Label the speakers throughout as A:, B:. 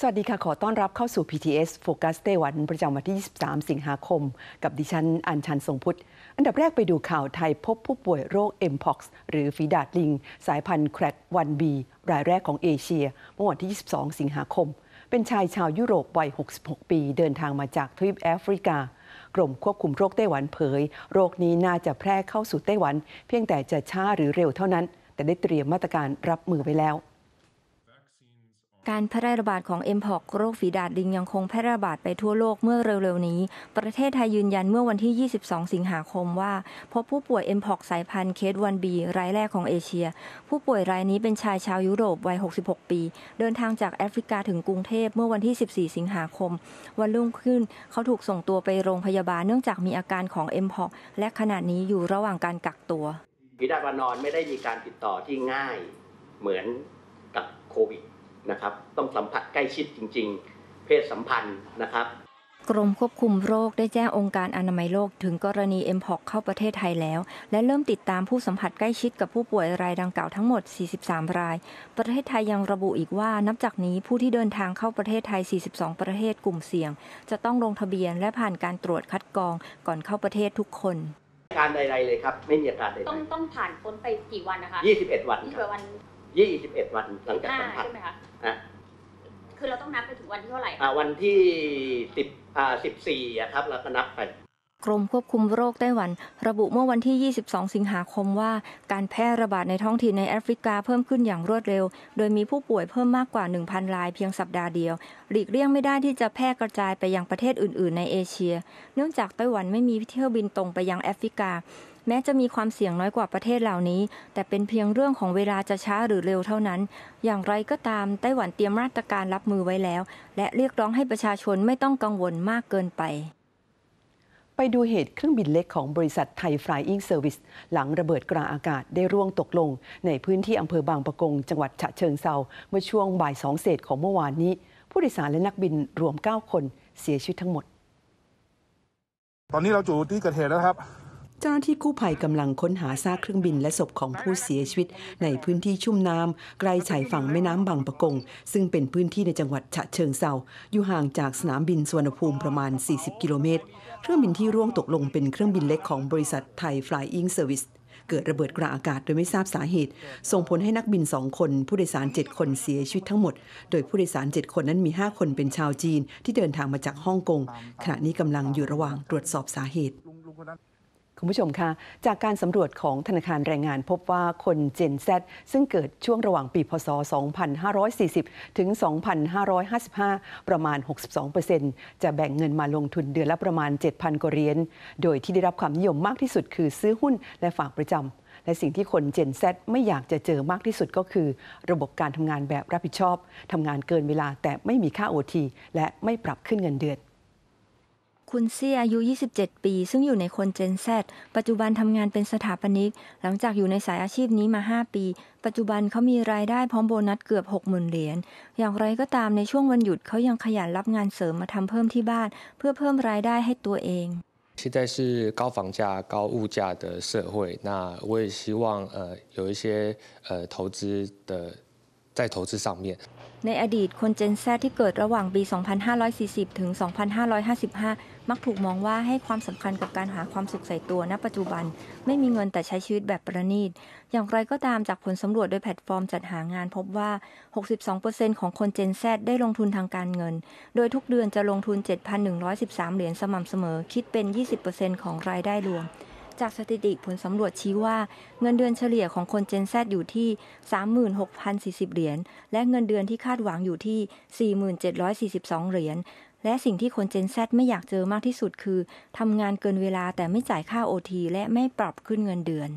A: สวัสดีค่ะ ขอต้อนรับเข้าสู่ PTS โฟกัสไต้หวัน ประจำวันที่ 23 สิงหาคม กับดิฉันอัญชันทรงพุทธ อันดับแรกไปดูข่าวไทยพบผู้ป่วยโรค Mpox หรือฝีดาดลิง สายพันธุ์แครด 1B รายแรกของเอเชียเมื่อวันที่ 22 สิงหาคม เป็นชายชาวยุโรปวัย 66 ปี เดินทางมาจากทวีปแอฟริกา กรมควบคุมโรคไต้หวันเผย โรคนี้น่าจะแพร่เข้าสู่ไต้หวัน เพียงแต่จะช้าหรือเร็วเท่านั้น แต่ได้เตรียมมาตรการรับมือไว้แล้ว
B: การแพร่ระบาดของเอ็มพอกโรคฝีดาดลิงยังคงแพร่ระบาดไปทั่วโลกเมื่อเร็วๆนี้ ประเทศไทยยืนยันเมื่อวันที่ 22 สิงหาคมว่าพบผู้ป่วยเอ็มพอกสายพันธุ์เคสวันบีรายแรกของเอเชีย ผู้ป่วยรายนี้เป็นชายชาวยุโรปวัย 66 ปี เดินทางจากแอฟริกาถึงกรุงเทพเมื่อวันที่ 14 สิงหาคม วันรุ่งขึ้นเขาถูกส่งตัวไปโรงพยาบาลเนื่องจากมีอาการของเอ็มพอก และขณะนี้อยู่ระหว่างการกักตัว
A: ฝีดาดวานอนไม่ได้มีการติดต่อที่ง่ายเหมือนกับโควิดนะครับต้องสัมผัสใกล้ชิดจริง ๆ เพศสัมพันธ์นะครับ
B: กรมควบคุมโรคได้แจ้งองค์การอนามัยโลก ถึงกรณีเอ็มพอกเข้าประเทศไทยแล้ว และเริ่มติดตามผู้สัมผัสใกล้ชิดกับผู้ป่วยรายดังกล่าวทั้งหมด 43 ราย ประเทศไทยยังระบุอีกว่านับจากนี้ผู้ที่เดินทางเข้าประเทศไทย 42 ประเทศกลุ่มเสี่ยง จะต้องลงทะเบียนและผ่านการตรวจคัดกรองก่อนเข้าประเทศทุกคน
A: การใดๆเลยครับไม่มีอาการใดๆต้องต้องผ่านพ้นไปกี่วันนะคะ 21 วัน21วัน21 วันหลังจากสัมผัสใช่ไหมคะ่คือเราต้องนับไปถึงวันที่เท่าไหร่อ่าวันที่ 10อ่า14อะครับเราก็นับไป
B: กรมควบคุมโรคไต้หวัน ระบุเมื่อวันที่ 22 สิงหาคมว่าการแพร่ระบาดในท้องถิ่นในแอฟริกาเพิ่มขึ้นอย่างรวดเร็ว โดยมีผู้ป่วยเพิ่มมากกว่า 1,000รายเพียงสัปดาห์เดียว หลีกเลี่ยงไม่ได้ที่จะแพร่กระจายไปยังประเทศอื่น ๆ ในเอเชีย เนื่องจากไต้หวันไม่มีเที่ยวบินตรงไปยังแอฟริกาแม้จะมีความเสี่ยงน้อยกว่าประเทศเหล่านี้ แต่เป็นเพียงเรื่องของเวลาจะช้าหรือเร็วเท่านั้น อย่างไรก็ตามไต้หวันเตรียมมาตรการรับมือไว้แล้ว และเรียกร้องให้ประชาชนไม่ต้องกังวลมากเกินไป
A: ไปดูเหตุเครื่องบินเล็กของบริษัทไทยฟลายอิงเซอร์วิสหลังระเบิดกลางอากาศได้ร่วงตกลง ในพื้นที่อำเภอบางปะกงจังหวัดฉะเชิงเซาเมื่อช่วงบ่ายสองเศษของเมื่อวานนี้ ผู้โดยสารและนักบินรวม9คนเสียชีวิตทั้งหมด
B: ตอนนี้เราอยู่ที่เกิดเหตุแล้วครับ
A: เจ้าหน้าที่กู้ภัยกำลังค้นหาซากเครื่องบินและศพของผู้เสียชีวิตในพื้นที่ชุ่มน้ำใกล้ชายฝั่งแม่น้ำบางปะกง ซึ่งเป็นพื้นที่ในจังหวัดฉะเชิงเซาอยู่ห่างจากสนามบินสุวรรณภูมิประมาณ 40 กิโลเมตร เครื่องบินที่ร่วงตกลงเป็นเครื่องบินเล็กของบริษัทไทยฟลายอิงเซอร์วิสเกิดระเบิดกราอากาศโดยไม่ทราบสาเหตุ ส่งผลให้นักบินสองคนผู้โดยสาร7คนเสียชีวิตทั้งหมด โดยผู้โดยสาร7คนนั้นมี5คนเป็นชาวจีนที่เดินทางมาจากฮ่องกงขณะนี้กำลังอยู่ระหว่างตรวจสอบสาเหตุคุณผู้ชมคะจากการสำรวจของธนาคารแรงงานพบว่าคนเจนแซซึ่งเกิดช่วงระหว่างปีพศ 2540 ถึง 2555 ประมาณ 62%จะแบ่งเงินมาลงทุนเดือนละประมาณ 7,000กว่าเหรียญโดยที่ได้รับความนิยมมากที่สุดคือซื้อหุ้นและฝากประจำ และสิ่งที่คนเจนซไม่อยากจะเจอมากที่สุดก็คือ ระบบการทำงานแบบรับผิดช
B: อบทำงานเกินเวลาแต่ไม่มีค่าโอทีและไม่ปรับขึ้นเงินเดือนคุณเซียอายุ27 ปี ซึ่งอยู่ในคนเจนแซปัจจุบันทำงานเป็นสถาปนิกหลังจากอยู่ในสายอาชีพนี้มา 5 ปี ปัจจุบันเขามีรายได้พร้อมโบนัสเกือบ60,000เหรียญอย่างไรก็ตามในช่วงวันหยุดเขายังขยันรับงานเสริมมาทำเพิ่มที่บ้านเพื่อเพิ่มรายได้ให้ตัวเอง现在是高房价、高物价的社会，那我也希望呃有一些呃投资的在投资上面。ในอดีตคนเจนแซที่เกิดระหว่างปี 2540 ถึง 2555 มักถูกมองว่าให้ความสำคัญกับการหาความสุขใส่ตัว ณ ปัจจุบัน ไม่มีเงินแต่ใช้ชีวิตแบบประณีต อย่างไรก็ตามจากผลสำรวจโดยแพลตฟอร์มจัดหางานพบว่า 62%ของคนเจนแซได้ลงทุนทางการเงิน โดยทุกเดือนจะลงทุน 7,113 เหรียญสม่ำเสมอ คิดเป็น 20%ของรายได้รวมจากสถิติผลสำรวจชี้ว่าเงินเดือนเฉลี่ยของคนเจนแซอยู่ที่ 36,040เหรียญและเงินเดือนที่คาดหวังอยู่ที่ 4,742 เหรียญและสิ่งที่คนเจนแซไม่อยากเจอมากที่สุดคือทำงานเกินเวลาแต่ไม่จ่ายค่าโอทีและไม่ปรับขึ้นเงินเดือน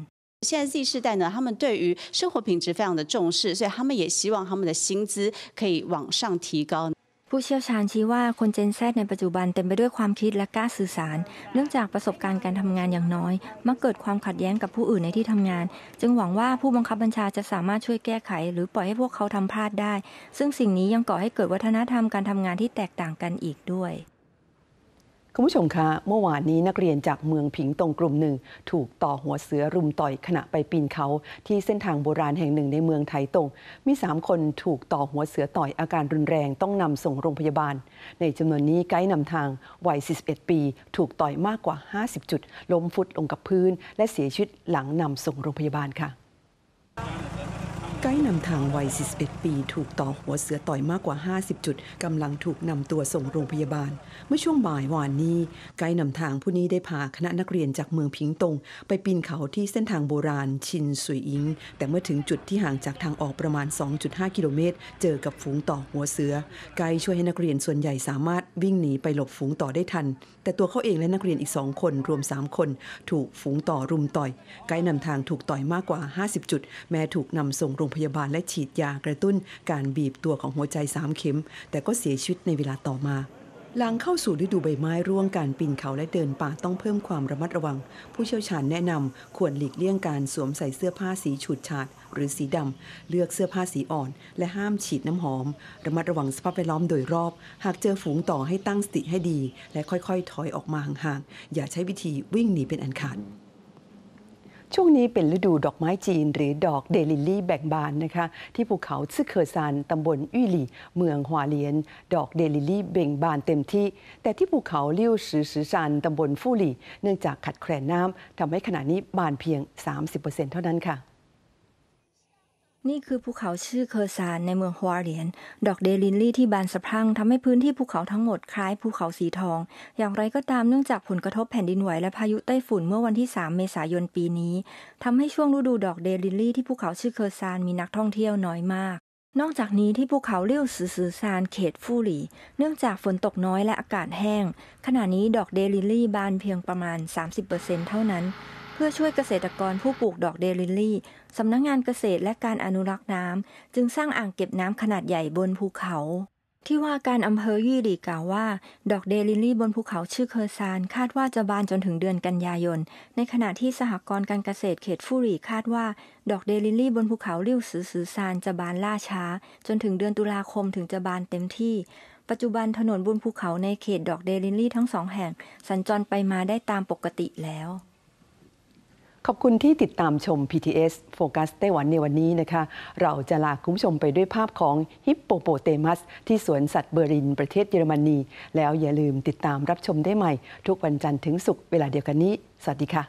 A: 现在 Z 世代呢，他们对于生活品质非常的重视，所以他们也希望他们的薪资
B: 可以往上提高。ผู้เชี่ยวชาญชี้ว่าคนเจนแซในปัจจุบันเต็มไปด้วยความคิดและกล้าสื่อสาร เนื่องจากประสบการณ์การทำงานอย่างน้อยมักเกิดความขัดแย้งกับผู้อื่นในที่ทำงาน จึงหวังว่าผู้บังคับบัญชาจะสามารถช่วยแก้ไขหรือปล่อยให้พวกเขาทำพลาดได้ ซึ่งสิ่งนี้ยังก่อให้เกิดวัฒนธรรมการทำงานที่แตกต่างกันอีกด้วย
A: คุณผู้ชมคะ เมื่อวานนี้นักเรียนจากเมืองผิงตงกลุ่มหนึ่งถูกต่อหัวเสือรุมต่อยขณะไปปีนเขา ที่เส้นทางโบราณแห่งหนึ่งในเมืองไทตง มี 3 คนถูกต่อหัวเสือต่อยอาการรุนแรงต้องนำส่งโรงพยาบาล ในจำนวนนี้ไกด์นำทาง วัย 41 ปี ถูกต่อยมากกว่า 50 จุดล้มฟุตลงกับพื้น และเสียชีวิตหลังนำส่งโรงพยาบาลค่ะไกด์นำทางวัย41ปี ถูกต่อหัวเสือต่อยมากกว่า 50 จุด กำลังถูกนำตัวส่งโรงพยาบาล เมื่อช่วงบ่ายวานนี้ ไกด์นำทางผู้นี้ได้พาคณะนักเรียนจากเมืองพิงตง ไปปีนเขาที่เส้นทางโบราณ ชินสุยอิง แต่เมื่อถึงจุดที่ห่างจากทางออกประมาณ 2.5 กิโลเมตร เจอกับฝูงต่อหัวเสือไกด์ช่วยให้นักเรียนส่วนใหญ่สามารถวิ่งหนีไปหลบฝูงต่อได้ทัน แต่ตัวเขาเองและนักเรียนอีกสองคนรวม3 คนถูกฝูงต่อรุมต่อย ไกด์นำทางถูกต่อยมากกว่า50จุดแม้ถูกนำส่งโรงพยาบาลและฉีดยากระตุ้นการบีบตัวของหัวใจสามเข็มแต่ก็เสียชีวิตในเวลาต่อมา หลังเข้าสู่ฤดูใบไม้ร่วงการปีนเขาและเดินป่าต้องเพิ่มความระมัดระวัง ผู้เชี่ยวชาญแนะนำควรหลีกเลี่ยงการสวมใส่เสื้อผ้าสีฉูดฉาด หรือสีดำเลือกเสื้อผ้าสีอ่อน และห้ามฉีดน้ำหอม ระมัดระวังสภาพแวดล้อมโดยรอบ หากเจอฝูงต่อให้ตั้งสติให้ดี และค่อยๆถอยออกมาห่างๆอย่าใช้วิธีวิ่งหนีเป็นอันขาดช่วงนี้เป็นฤดูดอกไม้จีนหรือดอกเดลิลี่แบ่งบานนะคะที่ภูเขาซึเคอซานตำบลอุยหลี่เมืองหัวเลียนดอกเดลิลี่เบ่งบานเต็มที่ แต่ที่ภูเขาเลี้ยวสือสือซานตำบลฟู่หลี่เนื่องจากขัดแคลนน้ำทำให้ขณะนี้บานเพียง 30%เท่านั้นค่ะ
B: นี่คือภูเขาชื่อเคอร์ซานในเมืองฮัวเหรียน ดอกเดลินลี่ที่บานสะพรั่งทำให้พื้นที่ภูเขาทั้งหมดคล้ายภูเขาสีทอง อย่างไรก็ตามเนื่องจากผลกระทบแผ่นดินไหว และพายุไต้ฝุ่นเมื่อวันที่ 3 เมษายนปีนี้ทำให้ช่วงฤดูดอกเดลินลี่ที่ภูเขาชื่อเคอร์ซานมีนักท่องเที่ยวน้อยมาก นอกจากนี้ที่ภูเขาเลี้ยวสือสือซานเขตฟู่หลี่ เนื่องจากฝนตกน้อยและอากาศแห้ง ขณะนี้ดอกเดลินลี่บานเพียงประมาณ 30%เท่านั้นพื่อช่วยเกษตรกรผู้ปลูกดอกเดลิลี่ สำนักงงานเกษตรและการอนุรักษ์น้ำจึงสร้างอ่างเก็บน้ำขนาดใหญ่บนภูเขา ที่ว่าการอำเภอยี่หลีกล่าวว่า ดอกเดลิลี่บนภูเขาชื่อเคอร์ซานคาดว่าจะบานจนถึงเดือนกันยายน ในขณะที่สหกรณ์การเกษตรเขตฟูรีคาดว่า ดอกเดลิลี่บนภูเขารล้วสือสือซานจะบานล่าช้า จนถึงเดือนตุลาคมถึงจะบานเต็มที่ ปัจจุบันถนนบนภูเขาในเขตดอกเดลินลี่ทั้งสองแห่ง สัญจรไปมาได้ตามปกติแล้ว
A: ขอบคุณที่ติดตามชม PTS โฟกัสไต้หวันในวันนี้นะคะ เราจะลาคุณผู้ชมไปด้วยภาพของฮิปโปโปเตมัสที่สวนสัตว์เบอร์ลินประเทศเยอรมนี แล้วอย่าลืมติดตามรับชมได้ใหม่ ทุกวันจันทร์ถึงศุกร์เวลาเดียวกันนี้ สวัสดีค่ะ